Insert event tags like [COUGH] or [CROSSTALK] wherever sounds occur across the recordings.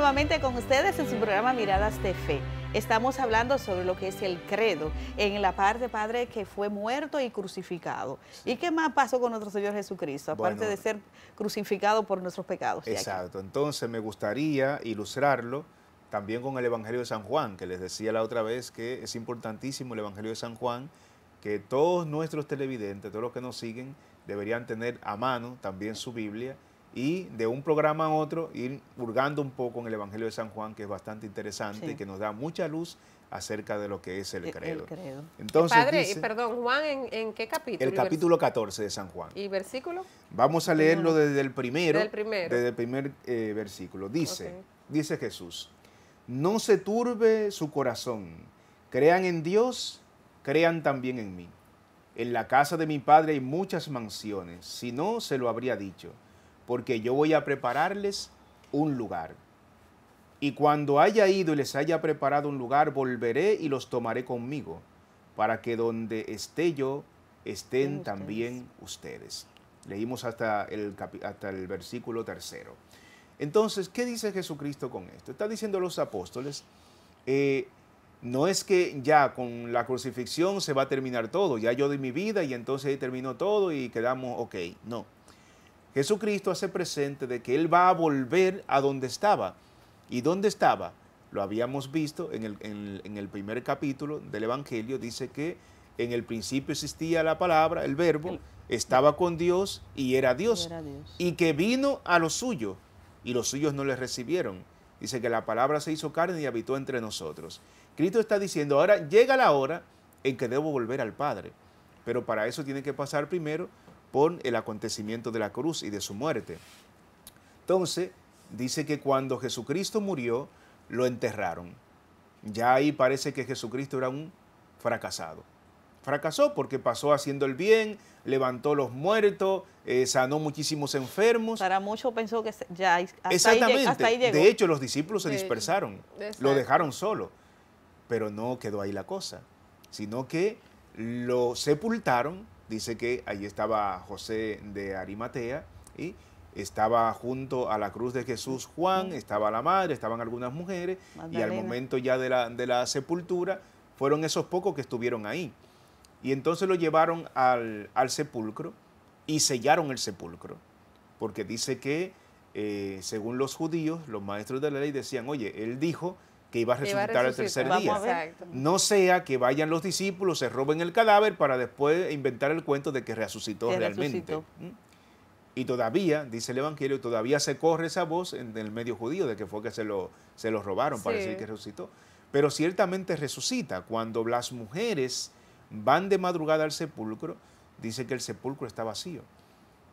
nuevamente con ustedes en su programa Miradas de Fe. Estamos hablando sobre lo que es el credo en la parte, Padre, que fue muerto y crucificado. ¿Y qué más pasó con nuestro Señor Jesucristo, aparte de ser crucificado por nuestros pecados? Exacto. Entonces me gustaría ilustrarlo también con el Evangelio de San Juan, que les decía la otra vez que es importantísimo el Evangelio de San Juan, que todos nuestros televidentes, todos los que nos siguen, deberían tener a mano también su Biblia y de un programa a otro ir hurgando un poco en el Evangelio de San Juan, que es bastante interesante y que nos da mucha luz acerca de lo que es el e-, credo. Entonces, padre, perdón, Juan, ¿en, qué capítulo? El capítulo 14 de San Juan. ¿Y versículo? Vamos a leerlo desde el primero, desde el Desde el primer eh, versículo. Dice, dice Jesús, no se turbe su corazón, crean en Dios, crean también en mí. En la casa de mi Padre hay muchas mansiones, si no, se lo habría dicho porque yo voy a prepararles un lugar. Y cuando haya ido y les haya preparado un lugar, volveré y los tomaré conmigo, para que donde esté yo, estén también ustedes. Leímos hasta el, hasta el versículo tercero. Entonces, ¿qué dice Jesucristo con esto? Está diciendo los apóstoles, eh, no es que ya con la crucifixión se va a terminar todo, ya yo di mi vida y entonces ahí terminó todo y quedamos ok. No, Jesucristo hace presente de que Él va a volver a donde estaba. ¿Y dónde estaba? Lo habíamos visto en el, primer capítulo del Evangelio, dice que en el principio existía la palabra, el verbo, estaba con Dios y era Dios. Y, que vino a los suyos y los suyos no le recibieron. Dice que la palabra se hizo carne y habitó entre nosotros. Cristo está diciendo, ahora llega la hora en que debo volver al Padre. Pero para eso tiene que pasar primero por el acontecimiento de la cruz y de su muerte. Entonces, dice que cuando Jesucristo murió, lo enterraron. Ya ahí parece que Jesucristo era un fracasado. Fracasó porque pasó haciendo el bien, levantó los muertos, eh, sanó muchísimos enfermos. Para muchos pensó que ya hasta Ahí, hasta De hecho, los discípulos se dispersaron, lo dejaron solo. Pero no quedó ahí la cosa, sino que lo sepultaron dice que allí estaba José de Arimatea y estaba junto a la cruz de Jesús Juan, estaba la madre, estaban algunas mujeres y al momento ya de la, sepultura fueron esos pocos que estuvieron ahí. Y entonces lo llevaron al, sepulcro y sellaron el sepulcro, porque dice que eh, según los judíos, los maestros de la ley decían, oye, él dijo que iba a resucitar, al el tercer día. No sea que vayan los discípulos, se roben el cadáver para después inventar el cuento de que resucitó realmente. Mm. Y todavía, dice el Evangelio, todavía se corre esa voz en el medio judío de que fue que se lo, se robaron para decir que resucitó. Pero ciertamente resucita. Cuando las mujeres van de madrugada al sepulcro, dice que el sepulcro está vacío.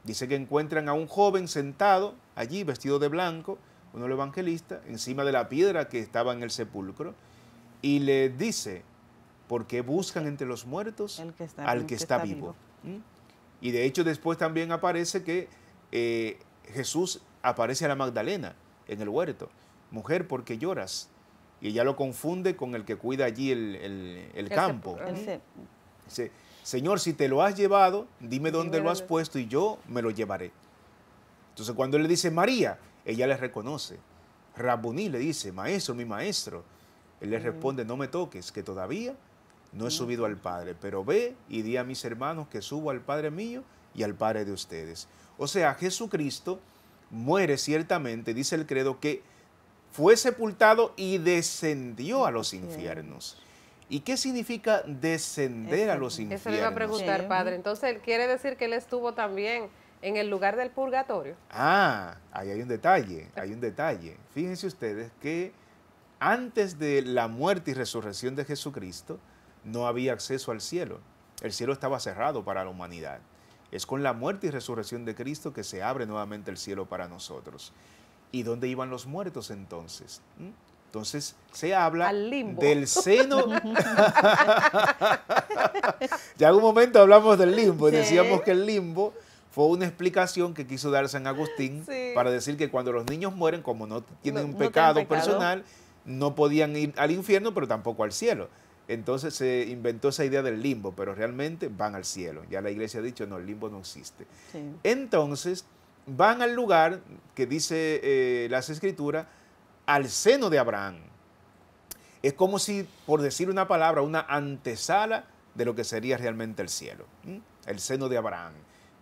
Dice que encuentran a un joven sentado allí, vestido de blanco, uno el evangelista, encima de la piedra que estaba en el sepulcro, y le dice, ¿por qué buscan entre los muertos al que, está, vivo. ¿Mm? Y de hecho después también aparece que eh, Jesús aparece a la Magdalena en el huerto. Mujer, ¿por qué lloras? Y ella lo confunde con el que cuida allí el, campo. ¿Mm? Dice, Señor, si te lo has llevado, dime dónde lo has puesto y yo me lo llevaré. Entonces cuando le dice, María, ella le reconoce. Rabuní le dice, maestro, mi maestro. Él le mm. responde, no me toques, que todavía no he mm. subido al Padre, pero ve y di a mis hermanos que subo al Padre mío y al Padre de ustedes. O sea, Jesucristo muere ciertamente, dice el credo, que fue sepultado y descendió a los infiernos. ¿Y qué significa descender a los infiernos? Eso le iba a preguntar, Padre. Entonces, él ¿quiere decir que él estuvo también en el lugar del purgatorio. Ah, ahí hay un detalle, hay un detalle. Fíjense ustedes que antes de la muerte y resurrección de Jesucristo no había acceso al cielo. El cielo estaba cerrado para la humanidad. Es con la muerte y resurrección de Cristo que se abre nuevamente el cielo para nosotros. ¿Y dónde iban los muertos entonces? ¿Mm? Entonces se habla del seno. [LAUGHS] ya en un momento hablamos del limbo y decíamos que el limbo fue una explicación que quiso dar San Agustín para decir que cuando los niños mueren, como no tienen un pecado, personal, no podían ir al infierno, pero tampoco al cielo. Entonces se inventó esa idea del limbo, pero realmente van al cielo. Ya la iglesia ha dicho, no, el limbo no existe. Entonces van al lugar que dice eh, las escrituras, al seno de Abraham. Es como si, por decir una palabra, una antesala de lo que sería realmente el cielo, el seno de Abraham.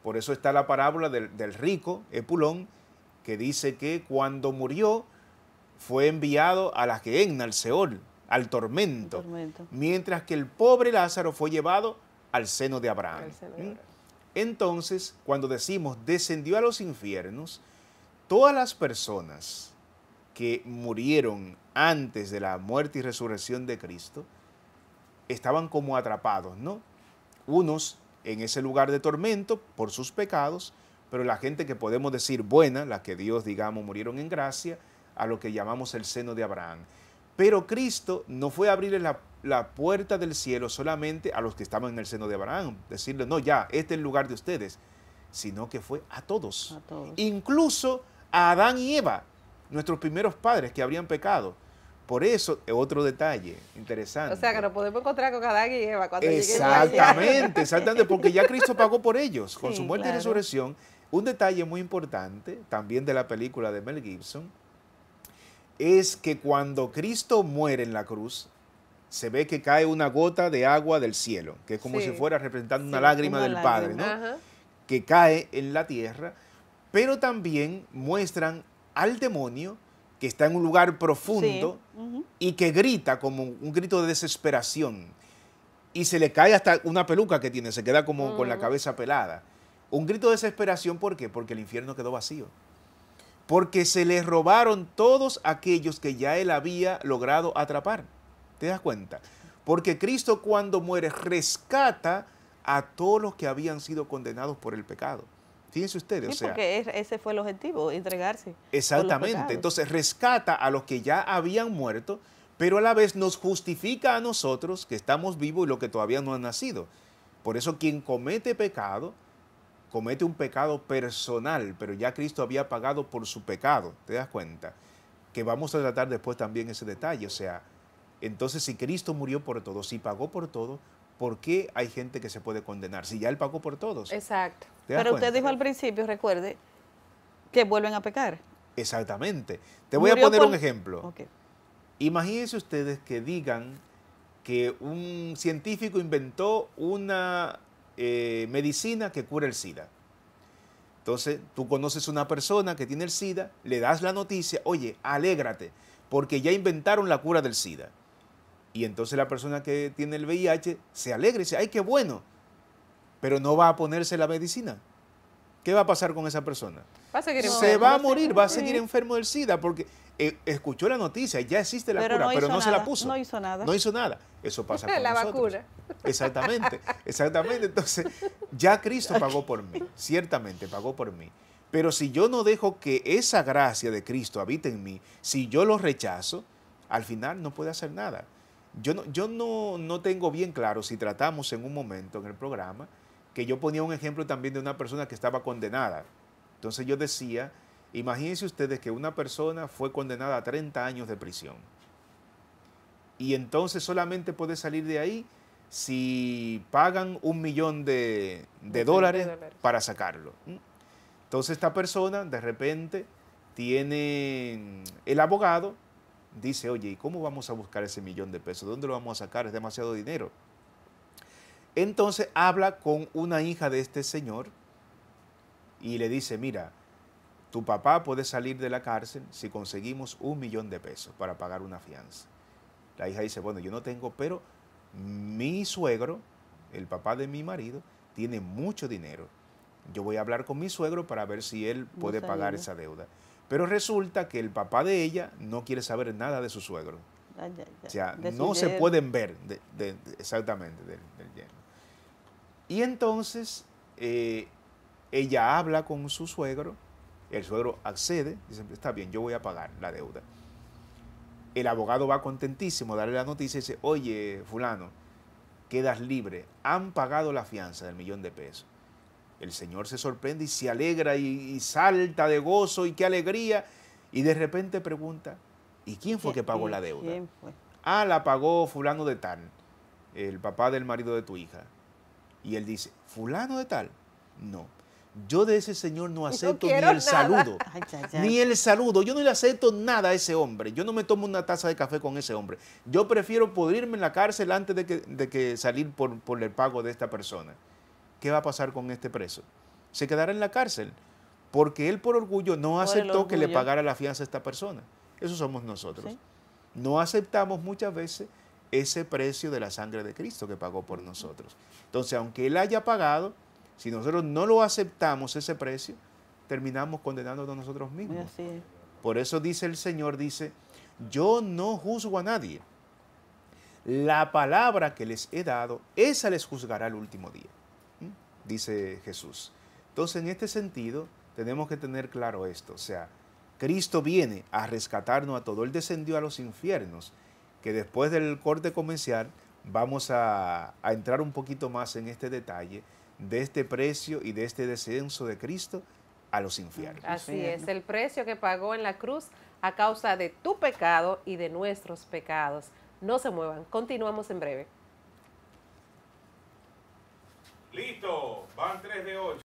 Por eso está la parábola del, rico, Epulón, que dice que cuando murió fue enviado a la Gehenna, al Seol, al tormento, mientras que el pobre Lázaro fue llevado al Seno de ¿Mm? Abraham. Entonces, cuando decimos descendió a los infiernos, todas las personas que murieron antes de la muerte y resurrección de Cristo estaban como atrapados, ¿no? Unos en ese lugar de tormento por sus pecados, pero la gente que podemos decir buena, la que Dios, digamos, murieron en gracia, a lo que llamamos el seno de Abraham. Pero Cristo no fue a abrirle la, puerta del cielo solamente a los que estaban en el seno de Abraham, decirle, no, ya, este es el lugar de ustedes, sino que fue A todos. Incluso a Adán y Eva, nuestros primeros padres que habrían pecado. Por eso, eh, otro detalle interesante. O sea, que nos podemos encontrar con cada y Eva Exactamente, [LAUGHS] exactamente, porque ya Cristo pagó por ellos con su muerte y resurrección. Un detalle muy importante, también de la película de Mel Gibson, es que cuando Cristo muere en la cruz, se ve que cae una gota de agua del cielo, que es como si fuera representando una lágrima del Padre, ¿no? Que cae en la tierra, pero también muestran al demonio que está en un lugar profundo y que grita como un grito de desesperación. Y se le cae hasta una peluca que tiene, se queda como con la cabeza pelada. Un grito de desesperación, ¿por qué? Porque el infierno quedó vacío. Porque se le robaron todos aquellos que ya él había logrado atrapar. ¿Te das cuenta? Porque Cristo cuando muere rescata a todos los que habían sido condenados por el pecado. Fíjense ustedes, Porque ese fue el objetivo, entregarse. Exactamente. Entonces rescata a los que ya habían muerto, pero a la vez nos justifica a nosotros que estamos vivos y los que todavía no han nacido. Por eso quien comete pecado, comete un pecado personal, pero ya Cristo había pagado por su pecado, ¿te das cuenta? Que vamos a tratar después también ese detalle, o sea, entonces si Cristo murió por todos, si pagó por todo, ¿por qué hay gente que se puede condenar? Si ya el pagó por todos. Exacto. Pero usted dijo al principio, recuerde, que vuelven a pecar. Exactamente. Te voy a poner un ejemplo. Imagínense ustedes que digan que un científico inventó una eh, medicina que cura el SIDA. Entonces, tú conoces una persona que tiene el SIDA, le das la noticia, oye, alégrate, porque ya inventaron la cura del SIDA. Y entonces la persona que tiene el VIH se alegre y dice, ay, qué bueno, pero no va a ponerse la medicina. ¿Qué va a pasar con esa persona? se va a morir, va a seguir enfermo del SIDA, porque eh, escuchó la noticia, ya existe la cura, pero no se la puso. No hizo nada. No hizo nada. Eso [LAUGHS] pasa con la vacuna. Exactamente, exactamente. Entonces, ya Cristo pagó por mí, ciertamente pagó por mí. Pero si yo no dejo que esa gracia de Cristo habite en mí, si yo lo rechazo, al final no puede hacer nada. Yo, no, yo no, tengo bien claro si tratamos en un momento en el programa que yo ponía un ejemplo también de una persona que estaba condenada. Entonces yo decía, imagínense ustedes que una persona fue condenada a 30 años de prisión. Y entonces solamente puede salir de ahí si pagan un millón de, dólares para sacarlo. Entonces esta persona de repente tiene el abogado dice, oye, ¿y cómo vamos a buscar ese millón de pesos? dónde lo vamos a sacar? Es demasiado dinero. Entonces habla con una hija de este señor y le dice, mira, tu papá puede salir de la cárcel si conseguimos un millón de pesos para pagar una fianza. La hija dice, bueno, yo no tengo, pero mi suegro, el papá de mi marido, tiene mucho dinero. Yo voy a hablar con mi suegro para ver si él puede pagar esa deuda. Pero resulta que el papá de ella no quiere saber nada de su suegro. Ah, o sea, no se pueden ver exactamente del, Y entonces eh, ella habla con su suegro, el suegro accede, dice, está bien, yo voy a pagar la deuda. El abogado va contentísimo, darle la noticia y dice, oye, fulano, quedas libre, han pagado la fianza del millón de pesos el Señor se sorprende y se alegra y, salta de gozo y qué alegría. Y de repente pregunta, ¿y quién fue que pagó la deuda? ¿Quién fue? Ah, la pagó fulano de tal, el papá del marido de tu hija. Y él dice, fulano de tal. No, yo de ese señor no [LAUGHS] acepto ni el saludo. [LAUGHS] Ni el saludo. Yo no le acepto nada a ese hombre. Yo no me tomo una taza de café con ese hombre. Yo prefiero pudrirme en la cárcel antes de que, salir por, por el pago de esta persona. ¿qué va a pasar con este preso? Se quedará en la cárcel porque él por orgullo no aceptó que le pagara la fianza a esta persona. Eso somos nosotros. No aceptamos muchas veces ese precio de la sangre de Cristo que pagó por nosotros. Entonces, aunque él haya pagado, si nosotros no lo aceptamos ese precio, terminamos condenándonos nosotros mismos. por eso dice el Señor, dice, yo no juzgo a nadie. La palabra que les he dado, esa les juzgará el último día dice Jesús. Entonces, en este sentido, tenemos que tener claro esto. O sea, Cristo viene a rescatarnos a todo. Él descendió a los infiernos, que después del corte comercial vamos a, a entrar un poquito más en este detalle de este precio y de este descenso de Cristo a los infiernos. Así es, el precio que pagó en la cruz a causa de tu pecado y de nuestros pecados. No se muevan, continuamos en breve. Listo, van 3 de 8.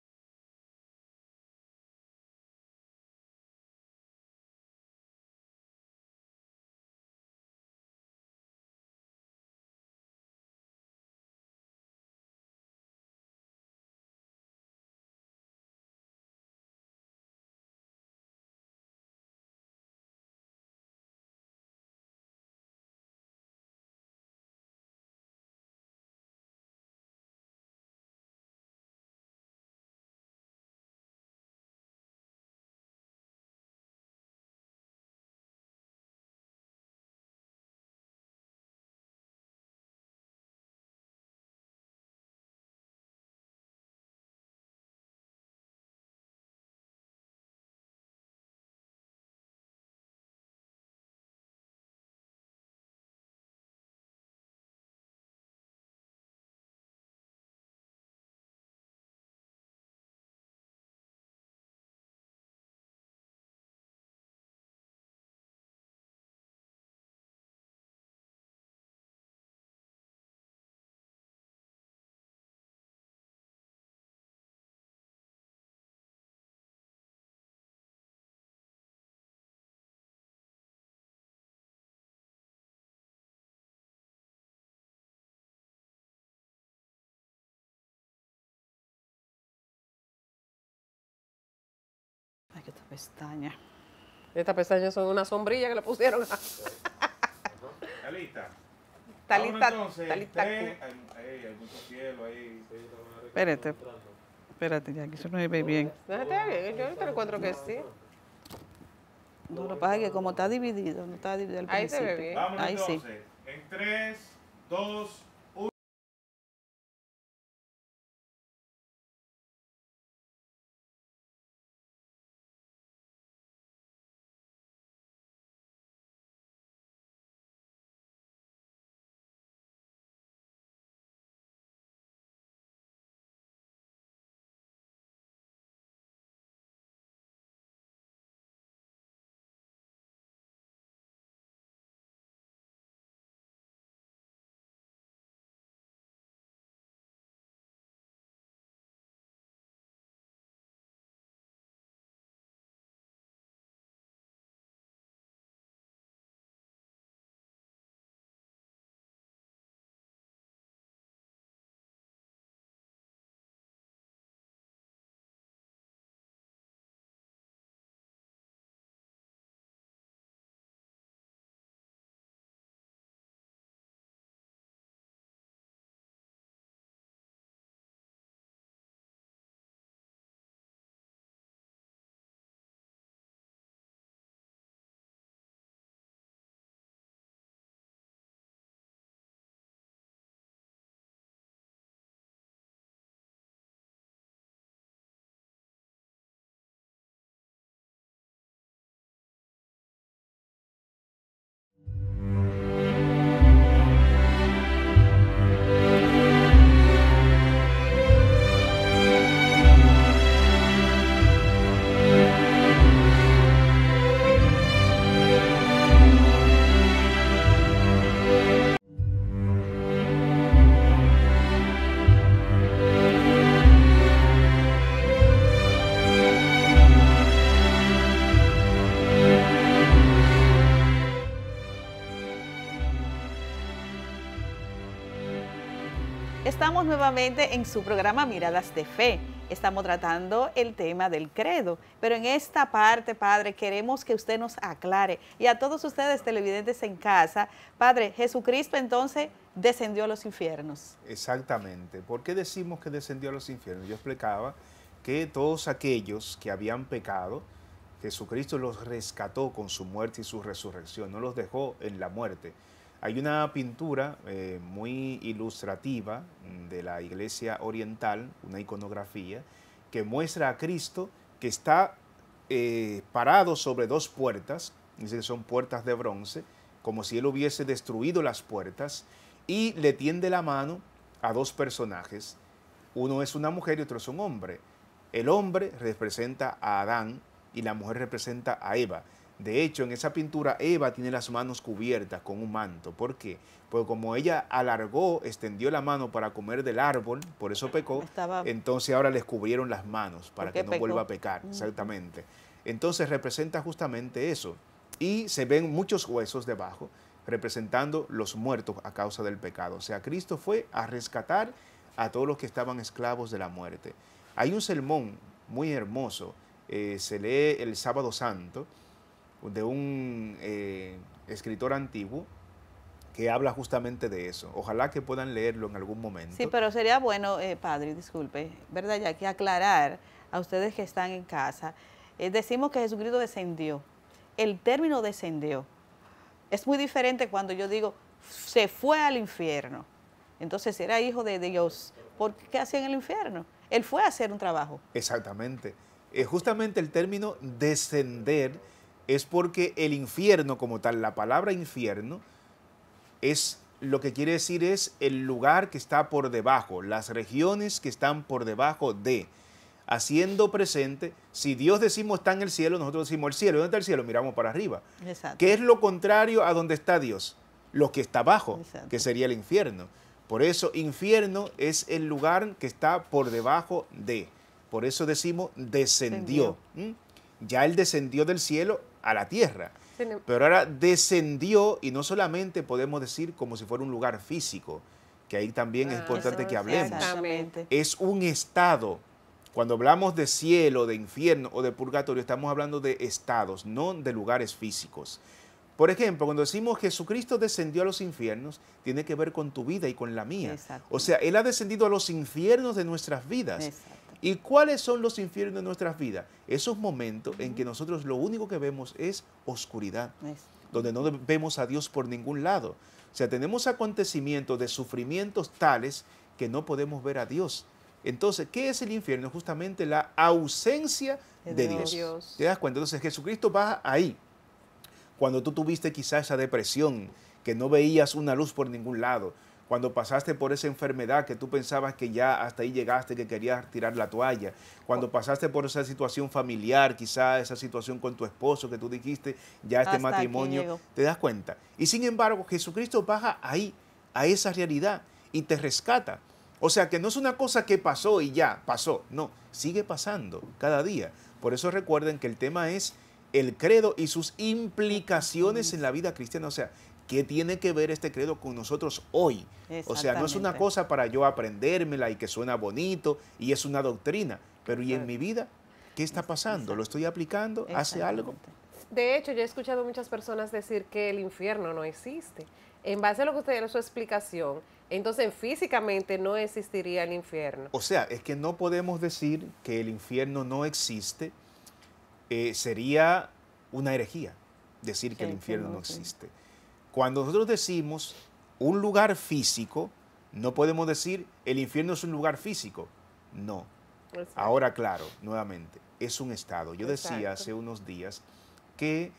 pestaña. Estas pestañas son una sombrilla que le pusieron. A... ¿Está lista? Está lista. Está lista. Espérate. Espérate, ya que eso no se ve bien. yo te que sí. No, lo que como está dividido, no está dividido Ahí se ve bien. Ahí Sí. En nuevamente en su programa Miradas de Fe. Estamos tratando el tema del credo, pero en esta parte, Padre, queremos que usted nos aclare y a todos ustedes televidentes en casa, Padre, Jesucristo entonces descendió a los infiernos. Exactamente. ¿Por qué decimos que descendió a los infiernos? Yo explicaba que todos aquellos que habían pecado, Jesucristo los rescató con su muerte y su resurrección, no los dejó en la muerte hay una pintura eh, muy ilustrativa mm, de la iglesia oriental, una iconografía, que muestra a Cristo que está eh, parado sobre dos puertas, dice que son puertas de bronce, como si él hubiese destruido las puertas, y le tiende la mano a dos personajes. Uno es una mujer y otro es un hombre. El hombre representa a Adán y la mujer representa a Eva. De hecho, en esa pintura Eva tiene las manos cubiertas con un manto. ¿Por qué? Pues como ella alargó, extendió la mano para comer del árbol, por eso pecó, entonces ahora les cubrieron las manos para que no vuelva a pecar. Mm. Exactamente. Entonces representa justamente eso. Y se ven muchos huesos debajo representando los muertos a causa del pecado. O sea, Cristo fue a rescatar a todos los que estaban esclavos de la muerte. Hay un sermón muy hermoso, eh, se lee el sábado santo, de un eh, escritor antiguo que habla justamente de eso. Ojalá que puedan leerlo en algún momento. Sí, pero sería bueno, eh, padre, disculpe, ¿verdad? Ya que aclarar a ustedes que están en casa, eh, decimos que Jesucristo descendió. El término descendió. Es muy diferente cuando yo digo, se fue al infierno. Entonces era hijo de Dios. ¿Por qué hacía en el infierno? Él fue a hacer un trabajo. Exactamente. Es justamente el término descender es porque el infierno como tal, la palabra infierno, es lo que quiere decir es el lugar que está por debajo, las regiones que están por debajo de, haciendo presente, si Dios decimos está en el cielo, nosotros decimos el cielo, ¿dónde está el cielo? Miramos para arriba. Exacto. ¿Qué es lo contrario a donde está Dios? Lo que está abajo, que sería el infierno. Por eso infierno es el lugar que está por debajo de. Por eso decimos descendió. ¿Mm? Ya él descendió del cielo a la tierra. Pero ahora descendió y no solamente podemos decir como si fuera un lugar físico, que ahí también es importante que hablemos. Es un estado. Cuando hablamos de cielo, de infierno o de purgatorio, estamos hablando de estados, no de lugares físicos. Por ejemplo, cuando decimos Jesucristo descendió a los infiernos, tiene que ver con tu vida y con la mía. O sea, Él ha descendido a los infiernos de nuestras vidas. ¿Y cuáles son los infiernos de nuestras vidas? Esos momentos en que nosotros lo único que vemos es oscuridad, donde no vemos a Dios por ningún lado. O sea, tenemos acontecimientos de sufrimientos tales que no podemos ver a Dios. Entonces, ¿qué es el infierno? Justamente la ausencia de Dios. ¿Te das cuenta? Entonces, Jesucristo va ahí. Cuando tú tuviste quizás esa depresión, que no veías una luz por ningún lado, cuando pasaste por esa enfermedad que tú pensabas que ya hasta ahí llegaste, que querías tirar la toalla, cuando pasaste por esa situación familiar, quizá esa situación con tu esposo que tú dijiste, ya este matrimonio, te das cuenta. Y sin embargo, Jesucristo baja ahí, a esa realidad, y te rescata. O sea que no es una cosa que pasó y ya pasó, no, sigue pasando cada día. Por eso recuerden que el tema es el credo y sus implicaciones en la vida cristiana. O sea, ¿Qué tiene que ver este credo con nosotros hoy? O sea, no es una cosa para yo aprendérmela y que suena bonito y es una doctrina, pero ¿y en mi vida qué está pasando? ¿Lo estoy aplicando? ¿Hace algo? De hecho, yo he escuchado muchas personas decir que el infierno no existe. En base a lo que usted dio su explicación, entonces físicamente no existiría el infierno. O sea, es que no podemos decir que el infierno no existe. Eh, sería una herejía decir que el infierno no existe. Cuando nosotros decimos un lugar físico, no podemos decir el infierno es un lugar físico. No. Ahora, claro, nuevamente, es un estado. Yo decía hace unos días que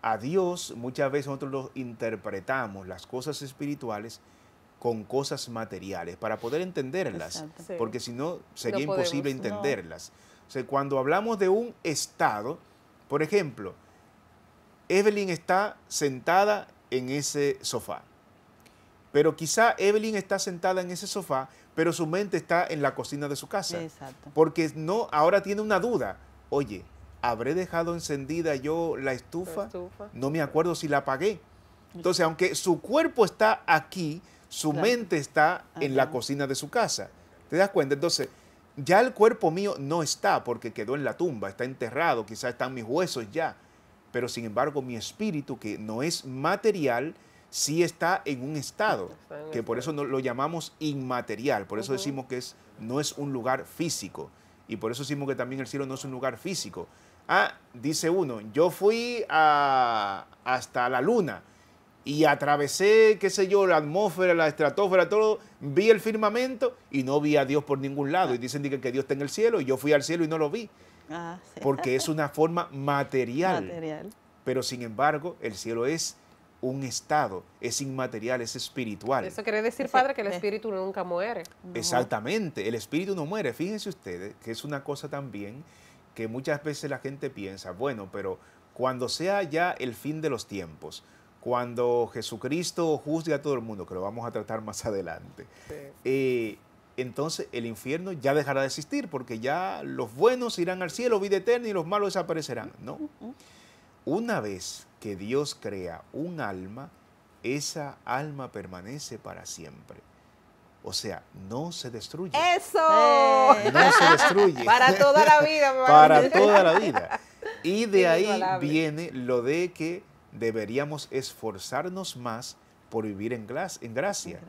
a Dios muchas veces nosotros lo interpretamos las cosas espirituales con cosas materiales para poder entenderlas, porque si no sería imposible entenderlas. O sea, cuando hablamos de un estado, por ejemplo, Evelyn está sentada en ese sofá. Pero quizá Evelyn está sentada en ese sofá, pero su mente está en la cocina de su casa. Exacto. Porque no, ahora tiene una duda. Oye, ¿habré dejado encendida yo la estufa? No me acuerdo si la apagué. Entonces, aunque su cuerpo está aquí, su mente está en la cocina de su casa. ¿Te das cuenta? Entonces, ya el cuerpo mío no está porque quedó en la tumba, está enterrado, Quizá están mis huesos ya pero sin embargo mi espíritu, que no es material, sí está en un estado, que por eso lo llamamos inmaterial, por eso decimos que es, no es un lugar físico, y por eso decimos que también el cielo no es un lugar físico. Ah, dice uno, yo fui hasta la luna y atravesé, qué sé yo, la atmósfera, la estratosfera, todo, vi el firmamento y no vi a Dios por ningún lado. Y ah. dicen que Dios está en el cielo y yo fui al cielo y no lo vi. Ah, Porque es una forma material. Pero sin embargo, el cielo es un estado, es inmaterial, es espiritual. Eso quiere decir, padre, que el eh. espíritu nunca muere. Exactamente, el espíritu no muere. Fíjense ustedes que es una cosa también que muchas veces la gente piensa, bueno, pero cuando sea ya el fin de los tiempos, cuando Jesucristo juzgue a todo el mundo, que lo vamos a tratar más [LAUGHS] adelante, eh, entonces el infierno ya dejará de existir, porque ya los buenos irán al cielo, vida eterna, y los malos desaparecerán. No. Una vez que Dios crea un alma, esa alma permanece para siempre. O sea, no se destruye. ¡Eso! No se [LAUGHS] destruye. Para toda la vida, [LAUGHS] Para toda la vida. Y de ahí viene lo de que deberíamos esforzarnos más por vivir en, gracia. En gracia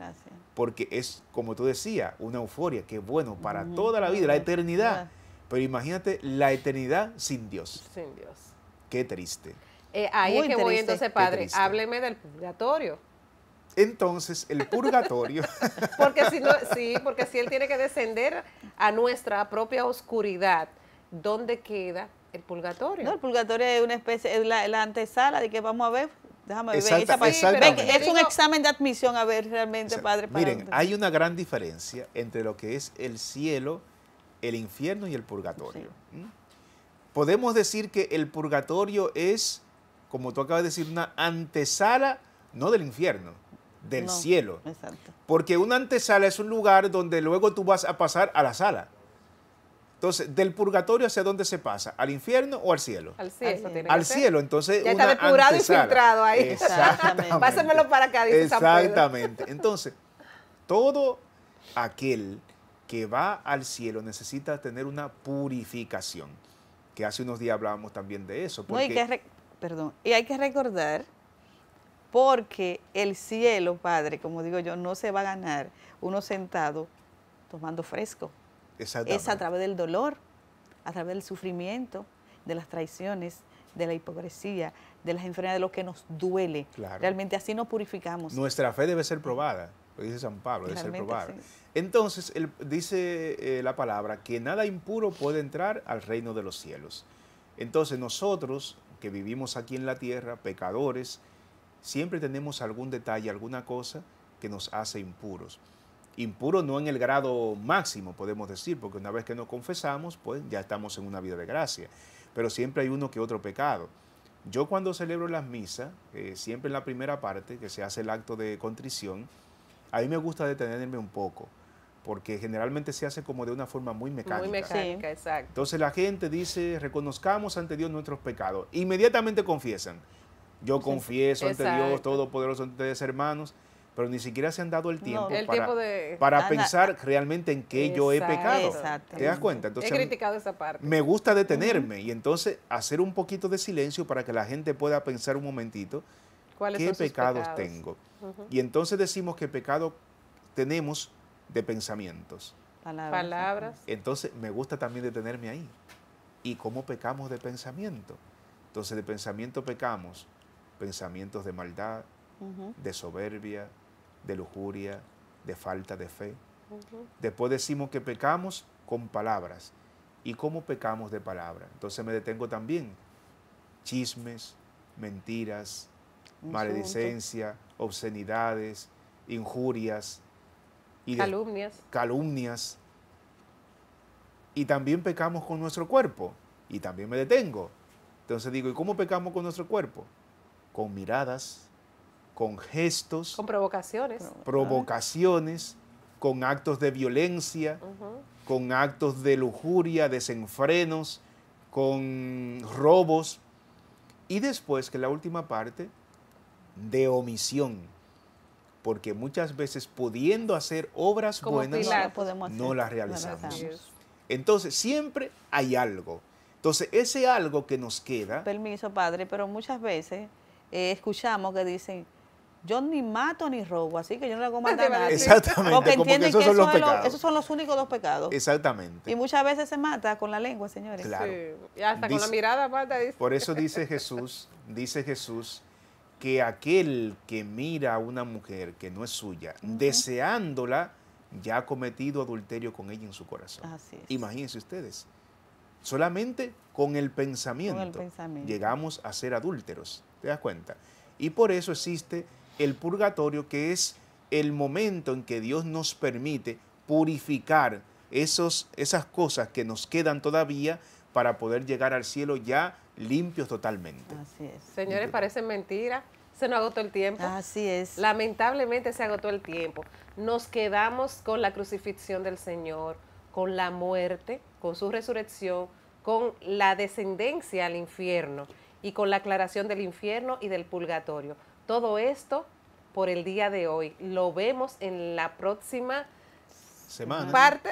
porque es, como tú decías, una euforia que es bueno para toda la vida, la eternidad. Pero imagínate la eternidad sin Dios. Sin Dios. Qué triste. Eh, ahí es que voy entonces, padre, hábleme del purgatorio. Entonces, el purgatorio. [LAUGHS] porque si no, sí, porque si él tiene que descender a nuestra propia oscuridad, ¿dónde queda el purgatorio? No, el purgatorio es una especie, es la antesala de que vamos a ver Déjame ver. Es un examen de admisión, a ver realmente, Padre. Miren, hay una gran diferencia entre lo que es el cielo, el infierno y el purgatorio. ¿Mm? Podemos decir que el purgatorio es, como tú acabas de decir, una antesala, no del infierno, del cielo. Porque una antesala es un lugar donde luego tú vas a pasar a la sala. Entonces, del purgatorio hacia dónde se pasa, al infierno o al cielo? Al cielo, Al cielo, entonces. Ya está depurado y filtrado ahí. Exactamente. [LAUGHS] Pásenmelo para acá, dice Exactamente. entonces, todo aquel que va al cielo necesita tener una purificación. Que hace unos días hablábamos también de eso. No, que perdón, y hay que recordar, porque el cielo, Padre, como digo yo, no se va a ganar uno sentado tomando fresco es a través del dolor, a través del sufrimiento, de las traiciones, de la hipocresía, de las enfermedades, de lo que nos duele. Realmente así nos purificamos. Nuestra fe debe ser probada, lo dice San Pablo, debe ser probada. Entonces, él dice eh, la palabra que nada impuro puede entrar al reino de los cielos. Entonces, nosotros que vivimos aquí en la tierra, pecadores, siempre tenemos algún detalle, alguna cosa que nos hace impuros impuro no en el grado máximo, podemos decir, porque una vez que nos confesamos, pues ya estamos en una vida de gracia, pero siempre hay uno que otro pecado. Yo cuando celebro las misas, eh, siempre en la primera parte, que se hace el acto de contrición, a mí me gusta detenerme un poco, porque generalmente se hace como de una forma muy mecánica. Muy mecánica, exacto. Entonces la gente dice, reconozcamos ante Dios nuestros pecados. Inmediatamente confiesan. Yo confieso ante Dios Todopoderoso, ante ustedes hermanos, pero ni siquiera se han dado el tiempo para, para pensar realmente en qué yo he pecado. ¿Te das cuenta? he criticado esa parte. Me gusta detenerme y entonces hacer un poquito de silencio para que la gente pueda pensar un momentito qué pecados, tengo. Y entonces decimos que pecado tenemos de pensamientos. Palabras. Entonces me gusta también detenerme ahí. ¿Y cómo pecamos de pensamiento? Entonces de pensamiento pecamos pensamientos de maldad, de soberbia, de lujuria, de falta de fe. Después decimos que pecamos con palabras. ¿Y cómo pecamos de palabra? Entonces me detengo también. Chismes, mentiras, maledicencia, obscenidades, injurias. Y calumnias. Calumnias. Y también pecamos con nuestro cuerpo. Y también me detengo. Entonces digo, ¿y cómo pecamos con nuestro cuerpo? Con miradas, con gestos. Con provocaciones. Provocaciones, con actos de violencia, con actos de lujuria, desenfrenos, con robos. Y después, que la última parte, de omisión. Porque muchas veces pudiendo hacer obras buenas, no, las realizamos. Entonces, siempre hay algo. Entonces, ese algo que nos queda... Permiso, padre, pero muchas veces eh, escuchamos que dicen, yo ni mato ni robo, así que yo no hago [LAUGHS] mal a nadie. Exactamente. Porque entienden que, esos, son los esos, son los únicos dos pecados. Exactamente. Y muchas veces se mata con la lengua, señores. Claro. hasta con la mirada mata. Por eso dice Jesús, dice Jesús, que aquel que mira a una mujer que no es suya, deseándola, ya ha cometido adulterio con ella en su corazón. Así es. Imagínense ustedes. Solamente con el pensamiento, con el pensamiento. llegamos a ser adúlteros. ¿Te das cuenta? Y por eso existe el purgatorio, que es el momento en que Dios nos permite purificar esos, esas cosas que nos quedan todavía para poder llegar al cielo ya limpios totalmente. Así es. Señores, parece mentira. Se nos agotó el tiempo. Así es. Lamentablemente se agotó el tiempo. Nos quedamos con la crucifixión del Señor, con la muerte, con su resurrección, con la descendencia al infierno y con la aclaración del infierno y del purgatorio. Todo esto por el día de hoy. Lo vemos en la próxima semana. Parte.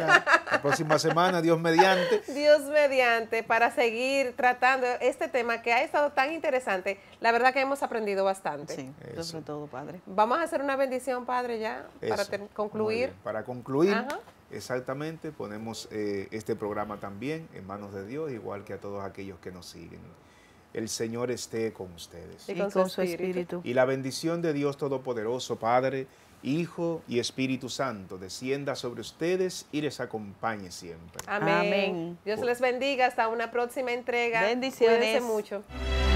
La próxima semana, Dios mediante. Dios mediante, para seguir tratando este tema que ha estado tan interesante. La verdad que hemos aprendido bastante. Sí, Eso. sobre todo, Padre. Vamos a hacer una bendición, Padre, ya, para concluir. Para concluir, exactamente, ponemos eh, este programa también en manos de Dios, igual que a todos aquellos que nos siguen. El Señor esté con ustedes. Y con, su Y la bendición de Dios Todopoderoso, Padre, Hijo y Espíritu Santo, descienda sobre ustedes y les acompañe siempre. Amén. Amén. Dios les bendiga. Hasta una próxima entrega. Bendiciones. Cuídense mucho.